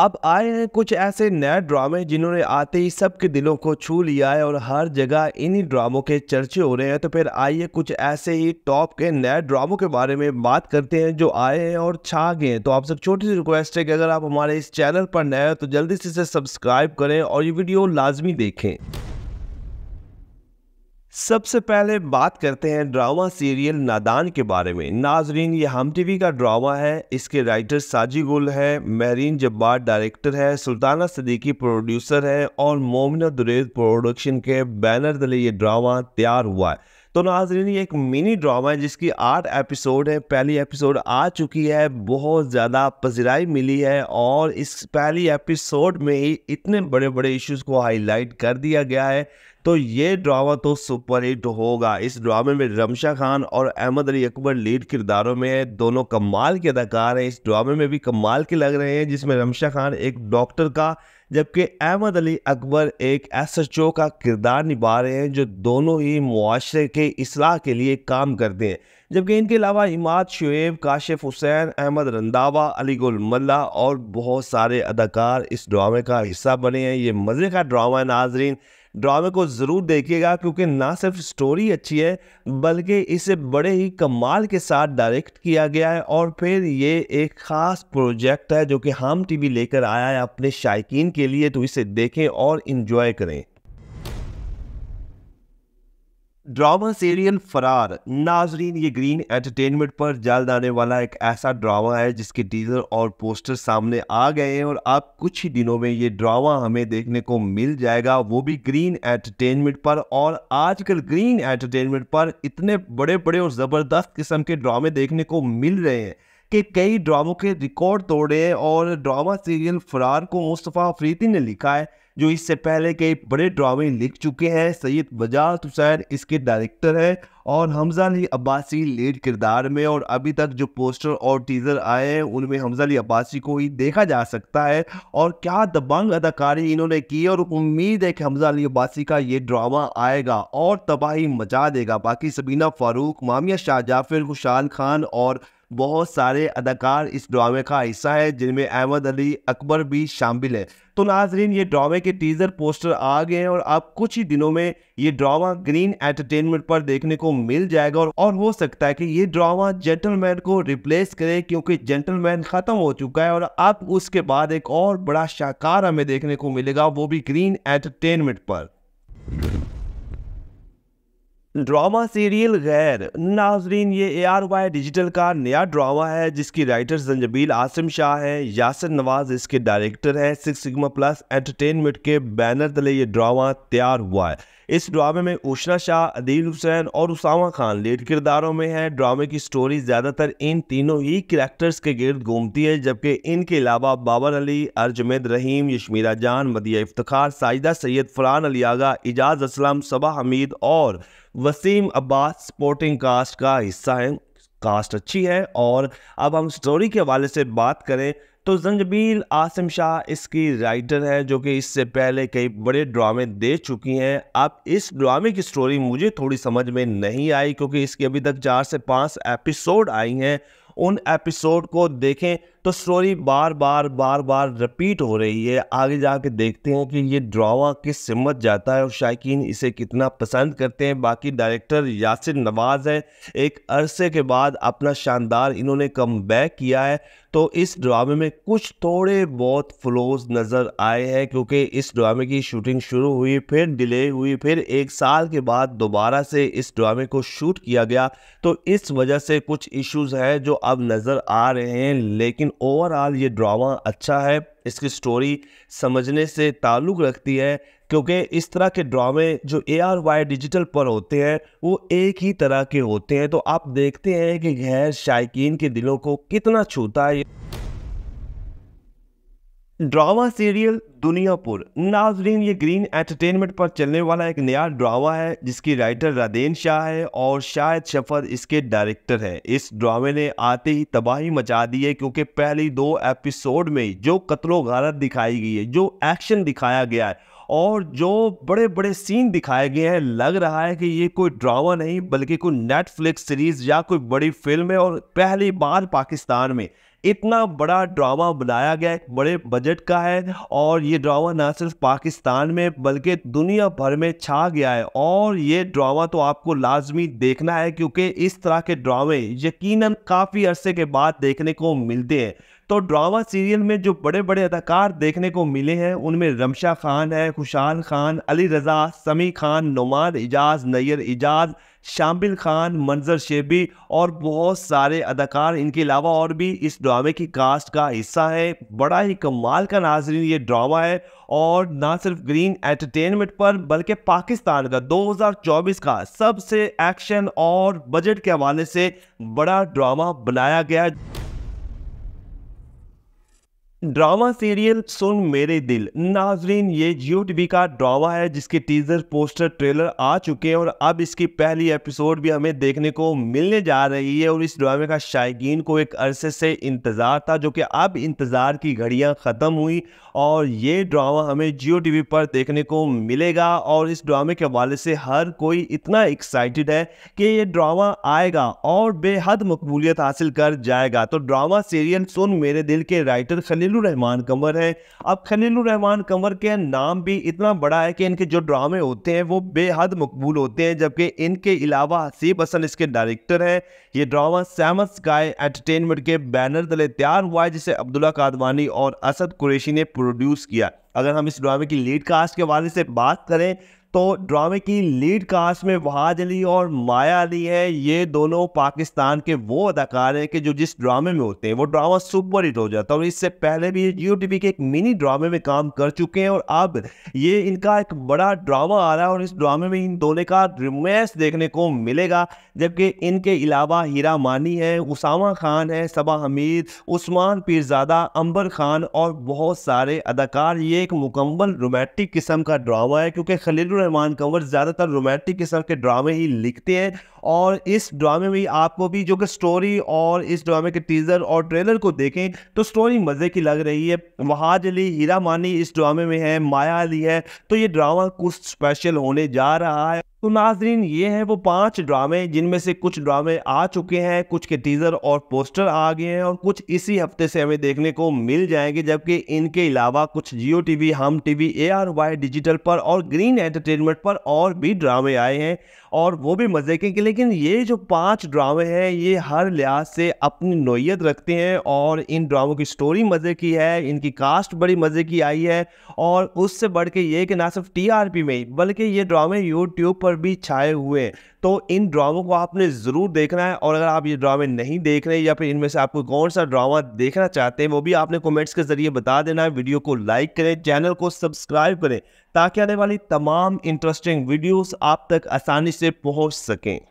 अब आए हैं कुछ ऐसे नए ड्रामे जिन्होंने आते ही सबके दिलों को छू लिया है और हर जगह इन्हीं ड्रामों के चर्चे हो रहे हैं तो फिर आइए कुछ ऐसे ही टॉप के नए ड्रामों के बारे में बात करते हैं जो आए हैं और छा गए हैं तो आप सब छोटी सी रिक्वेस्ट है कि अगर आप हमारे इस चैनल पर नए हो तो जल्दी से इसे सब्सक्राइब करें और ये वीडियो लाजमी देखें सबसे पहले बात करते हैं ड्रामा सीरियल नादान के बारे में नाजरीन ये हम टीवी का ड्रामा है इसके राइटर साजी गुल है महरीन जब्बार डायरेक्टर है सुल्ताना सदीकी प्रोड्यूसर है और मोमिना दुरेद प्रोडक्शन के बैनर तले ये ड्रामा तैयार हुआ है तो नाजरीन ये एक मिनी ड्रामा है जिसकी आठ एपिसोड है पहली एपिसोड आ चुकी है बहुत ज़्यादा पजराई मिली है और इस पहली एपिसोड में ही इतने बड़े बड़े इश्यूज़ को हाईलाइट कर दिया गया है तो ये ड्रामा तो सुपर हिट होगा इस ड्रामे में रमशा खान और अहमद अली अकबर लीड किरदारों में है दोनों कमाल के अदाकार हैं इस ड्रामे में भी कमाल के लग रहे हैं जिसमें रमशा खान एक डॉक्टर का जबकि अहमद अली अकबर एक एच ओ का किरदार निभा रहे हैं जो दोनों ही मुआरे के असलाह के लिए काम करते हैं जबकि इनके अलावा इमाद शुएब काशिफ हुसैन अहमद रंदावा अली गुल मल्ला और बहुत सारे अदाकार इस ड्रामे का हिस्सा बने हैं ये मज़े का ड्रामा है नाजरीन ड्रामे को ज़रूर देखिएगा क्योंकि ना सिर्फ स्टोरी अच्छी है बल्कि इसे बड़े ही कमाल के साथ डायरेक्ट किया गया है और फिर ये एक ख़ास प्रोजेक्ट है जो कि हम टीवी लेकर आया है अपने शायकीन के लिए तो इसे देखें और इन्जॉय करें ड्रामा सीरियल फरार नाजरीन ये ग्रीन एंटरटेनमेंट पर जल्द आने वाला एक ऐसा ड्रामा है जिसके टीजर और पोस्टर सामने आ गए हैं और आप कुछ ही दिनों में ये ड्रामा हमें देखने को मिल जाएगा वो भी ग्रीन एंटरटेनमेंट पर और आजकल ग्रीन एंटरटेनमेंट पर इतने बड़े बड़े और ज़बरदस्त किस्म के ड्रामे देखने को मिल रहे हैं के कई ड्रामों के रिकॉर्ड तोड़े और ड्रामा सीरियल फरार को मुस्तफ़ा अफरीदी ने लिखा है जो इससे पहले कई बड़े ड्रामे लिख चुके हैं सैयद बजाज हुसैन इसके डायरेक्टर हैं और हमजा अली अब्बासी लीड किरदार में और अभी तक जो पोस्टर और टीज़र आए हैं उनमें हमजा अली अब्बासी को ही देखा जा सकता है और क्या दबंग अदाकारी इन्होंने की और उम्मीद है कि हमजा अली अब्बासी का ये ड्रामा आएगा और तबाही मचा देगा बाकी सबीना फ़ारूक मामिया शाह जाफिर खुशाल खान और बहुत सारे अदाकार इस ड्रामे का हिस्सा है जिनमें अहमद अली अकबर भी शामिल है तो नाजरीन ये ड्रामे के टीज़र पोस्टर आ गए हैं और अब कुछ ही दिनों में ये ड्रामा ग्रीन एंटरटेनमेंट पर देखने को मिल जाएगा और, और हो सकता है कि ये ड्रामा जेंटलमैन को रिप्लेस करे क्योंकि जेंटलमैन ख़त्म हो चुका है और अब उसके बाद एक और बड़ा शाहकार हमें देखने को मिलेगा वो भी ग्रीन एंटरटेनमेंट पर ड्रामा सीरियल गैर नाजरीन ये ए आर वाई डिजिटल का नया ड्रामा है जिसकी राइटर जंजबील आसिम शाह हैं यासिन नवाज इसके डायरेक्टर हैं सिक्स सिग्मा प्लस एंटरटेनमेंट के बैनर तले ये ड्रामा तैयार हुआ है इस ड्रामे में उषा शाह अदील हुसैन और उसामा खान लीड किरदारों में हैं ड्रामे की स्टोरी ज़्यादातर इन तीनों ही करैक्टर्स के गिर्द घूमती है जबकि इनके अलावा बाबर अली अर्जमेद रहीम यशमीरा जान मदिया इफ्तार साजिदा सैयद फ़रान अली आगा इजाज़ असलम सबा हमीद और वसीम अब्बास स्पोर्टिंग कास्ट का हिस्सा हैं कास्ट अच्छी है और अब हम स्टोरी के हवाले से बात करें तो जंजबील आसिम शाह इसकी राइटर है जो कि इससे पहले कई बड़े ड्रामे दे चुकी हैं अब इस ड्रामे की स्टोरी मुझे थोड़ी समझ में नहीं आई क्योंकि इसकी अभी तक चार से पाँच एपिसोड आई हैं उन एपिसोड को देखें तो स्टोरी बार बार बार बार रिपीट हो रही है आगे जाके देखते हैं कि ये ड्रामा किस सिमत जाता है और शायकीन इसे कितना पसंद करते हैं बाकी डायरेक्टर यासिर नवाज़ है एक अरसे के बाद अपना शानदार इन्होंने कम किया है तो इस ड्रामे में कुछ थोड़े बहुत फ्लोज नज़र आए हैं क्योंकि इस ड्रामे की शूटिंग शुरू हुई फिर डिले हुई फिर एक साल के बाद दोबारा से इस ड्रामे को शूट किया गया तो इस वजह से कुछ इश्यूज हैं जो अब नज़र आ रहे हैं लेकिन ओवरऑल ये ड्रामा अच्छा है इसकी स्टोरी समझने से ताल्लुक़ रखती है क्योंकि इस तरह के ड्रामे जो ए आर वाई डिजिटल पर होते हैं वो एक ही तरह के होते हैं तो आप देखते हैं कि गैर शायक के दिलों को कितना छूता है ड्रामा सीरियल दुनियापुर नाजरीन ये ग्रीन एंटरटेनमेंट पर चलने वाला एक नया ड्रामा है जिसकी राइटर रादेन शाह है और शायद शफर इसके डायरेक्टर हैं इस ड्रामे ने आते ही तबाही मचा दी है क्योंकि पहली दो एपिसोड में जो कतलो गारत दिखाई गई है जो एक्शन दिखाया गया है और जो बड़े बड़े सीन दिखाए गए हैं लग रहा है कि ये कोई ड्रामा नहीं बल्कि कोई नेटफ्लिक्स सीरीज या कोई बड़ी फिल्म है और पहली बार पाकिस्तान में इतना बड़ा ड्रामा बनाया गया है बड़े बजट का है और ये ड्रामा ना सिर्फ पाकिस्तान में बल्कि दुनिया भर में छा गया है और ये ड्रामा तो आपको लाजमी देखना है क्योंकि इस तरह के ड्रामे यकीनन काफ़ी अरसे के बाद देखने को मिलते हैं तो ड्रामा सीरियल में जो बड़े बड़े अदाकार देखने को मिले हैं उनमें रमशा खान है खुशान खान अली रज़ा समी खान नुमान एजाज नैयर एजाज शामिल खान मंजर शेबी और बहुत सारे अदाकार इनके अलावा और भी इस ड्रामे की कास्ट का हिस्सा है बड़ा ही कमाल का नाजरीन ये ड्रामा है और ना सिर्फ ग्रीन एंटरटेनमेंट पर बल्कि पाकिस्तान का 2024 का सबसे एक्शन और बजट के हवाले से बड़ा ड्रामा बनाया गया है ड्रामा सीरियल सुन मेरे दिल नाजरीन ये जियो टीवी का ड्रामा है जिसके टीजर पोस्टर ट्रेलर आ चुके हैं और अब इसकी पहली एपिसोड भी हमें देखने को मिलने जा रही है और इस ड्रामे का शायकीन को एक अरसे से इंतज़ार था जो कि अब इंतज़ार की घड़ियां ख़त्म हुई और ये ड्रामा हमें जियो टीवी पर देखने को मिलेगा और इस ड्रामे के हवाले से हर कोई इतना एक्साइटेड है कि ये ड्रामा आएगा और बेहद मकबूलियत हासिल कर जाएगा तो ड्रामा सीरियल सुन मेरे दिल के राइटर खलील खलीलुर रहमान कंवर है अब खलीलुर रहमान कंवर के नाम भी इतना बड़ा है कि इनके जो ड्रामे होते हैं वो बेहद मकबूल होते हैं जबकि इनके अलावा हसीब हसन इसके डायरेक्टर हैं ये ड्रामा सैमस गाय एंटरटेनमेंट के बैनर तले तैयार हुआ है जिसे अब्दुल्ला कादवानी और असद कुरेशी ने प्रोड्यूस किया अगर हम इस ड्रामे की लीड कास्ट के हवाले से बात करें तो ड्रामे की लीड कास्ट में वहाज अली और माया अली है ये दोनों पाकिस्तान के वो अदाकार हैं कि जो जिस ड्रामे में होते हैं वो ड्रामा सुपर हिट हो जाता है और इससे पहले भी जियो टी के एक मिनी ड्रामे में काम कर चुके हैं और अब ये इनका एक बड़ा ड्रामा आ रहा है और इस ड्रामे में इन दोनों का रोमैंस देखने को मिलेगा जबकि इनके अलावा हीरा मानी है उसामा खान है सबा हमीद उस्मान पीरजादा अंबर खान और बहुत सारे अदाकार ये एक मुकम्मल रोमांटिक किस्म का ड्रामा है क्योंकि खलील रहमान कंवर ज्यादातर रोमांटिक किस्म के ड्रामे ही लिखते हैं और इस ड्रामे में आपको भी जो कि स्टोरी और इस ड्रामे के टीज़र और ट्रेलर को देखें तो स्टोरी मज़े की लग रही है वहाज अली हीरा मानी इस ड्रामे में है माया अली है तो ये ड्रामा कुछ स्पेशल होने जा रहा है तो नाजरीन ये हैं वो पांच ड्रामे जिनमें से कुछ ड्रामे आ चुके हैं कुछ के टीज़र और पोस्टर आ गए हैं और कुछ इसी हफ्ते से हमें देखने को मिल जाएंगे जबकि इनके अलावा कुछ Geo TV Hum TV A R Y digital पर और ग्रीन एंटरटेनमेंट पर और भी ड्रामे आए हैं और वो भी मज़े के लिए लेकिन ये जो पांच ड्रामे हैं ये हर लिहाज से अपनी नोयत रखते हैं और इन ड्रामों की स्टोरी मज़े की है इनकी कास्ट बड़ी मज़े की आई है और उससे बढ़ के ये कि ना सिर्फ टीआरपी में बल्कि ये ड्रामे यूट्यूब पर भी छाए हुए तो इन ड्रामों को आपने ज़रूर देखना है और अगर आप ये ड्रामे नहीं देख रहे या फिर इनमें से आपको कौन सा ड्रामा देखना चाहते हैं वो भी आपने कमेंट्स के ज़रिए बता देना है वीडियो को लाइक करें चैनल को सब्सक्राइब करें ताकि आने वाली तमाम इंटरेस्टिंग वीडियोज़ आप तक आसानी से पहुँच सकें